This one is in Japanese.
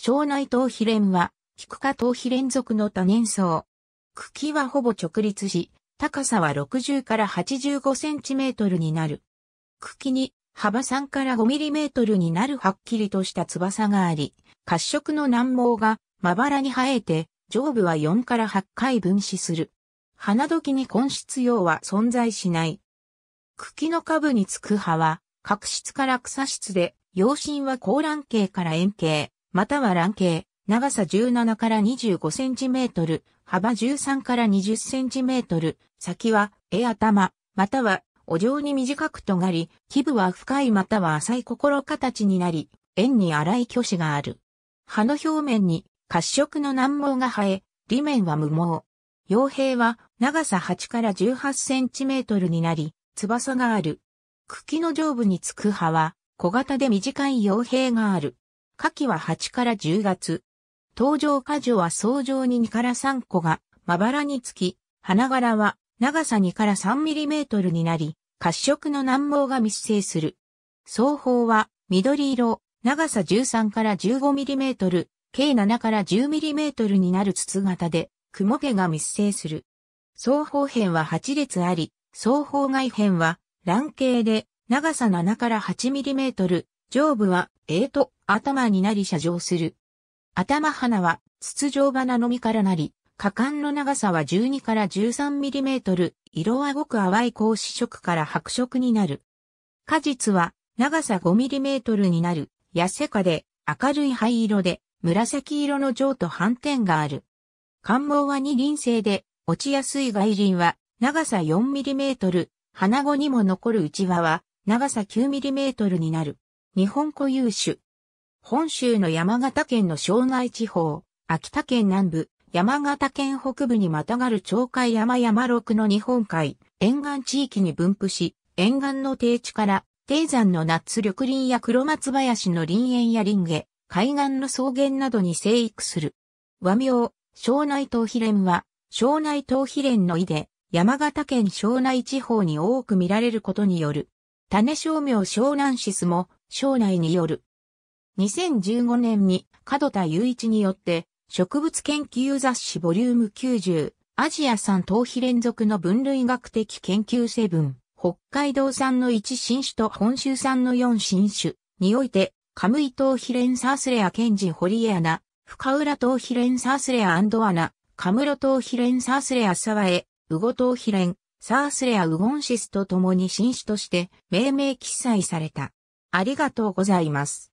庄内頭皮連は、菊ク科頭皮連属の多年草。茎はほぼ直立し、高さは60から85センチメートルになる。茎に幅3から5ミリメートルになるはっきりとした翼があり、褐色の軟毛がまばらに生えて、上部は4から8回分子する。花時に根質用は存在しない。茎の下部につく葉は、角質から草質で、葉身は高卵形から円形。または卵形、長さ17から25センチメートル、幅13から20センチメートル、先は、絵頭、または、お状に短く尖り、基部は深いまたは浅い心形になり、円に荒い虚子がある。葉の表面に、褐色の軟毛が生え、裏面は無毛。傭兵は、長さ8から18センチメートルになり、翼がある。茎の上部につく葉は、小型で短い傭兵がある。夏季は8から10月。登場果樹は相上に2から3個がまばらにつき、花柄は長さ2から3ミリメートルになり、褐色の軟毛が密生する。双方は緑色、長さ13から15ミリメートル、計7から10ミリメートルになる筒型で、雲毛が密生する。双方辺は8列あり、双方外辺は卵形で、長さ7から8ミリメートル、上部はええー、と、頭になり射状する。頭花は筒状花の実からなり、果敢の長さは12から13ミリメートル、色はごく淡い格子色から白色になる。果実は長さ5ミリメートルになる、痩せかで明るい灰色で、紫色の上と反転がある。関毛は二輪性で、落ちやすい外輪は長さ4ミリメートル、花後にも残る内輪は長さ9ミリメートルになる。日本固有種。本州の山形県の庄内地方、秋田県南部、山形県北部にまたがる鳥海山山麓の日本海、沿岸地域に分布し、沿岸の低地から、低山のナッツ緑林や黒松林の林園や林下、海岸の草原などに生育する。和名、庄内東比蓮は、庄内東比蓮の意で、山形県庄内地方に多く見られることによる、種商名湘南シスも、省内による。2015年に角田雄一によって植物研究雑誌ボリューム90アジア産頭皮連続の分類学的研究セブン北海道産の1新種と本州産の4新種においてカムイ頭皮連サースレアケンジホリエアナ深浦頭皮連サースレアアンドアナカムロ頭皮連サースレアサワエウゴ頭皮連サースレア・ウゴンシスと共に新種として命名記載された。ありがとうございます。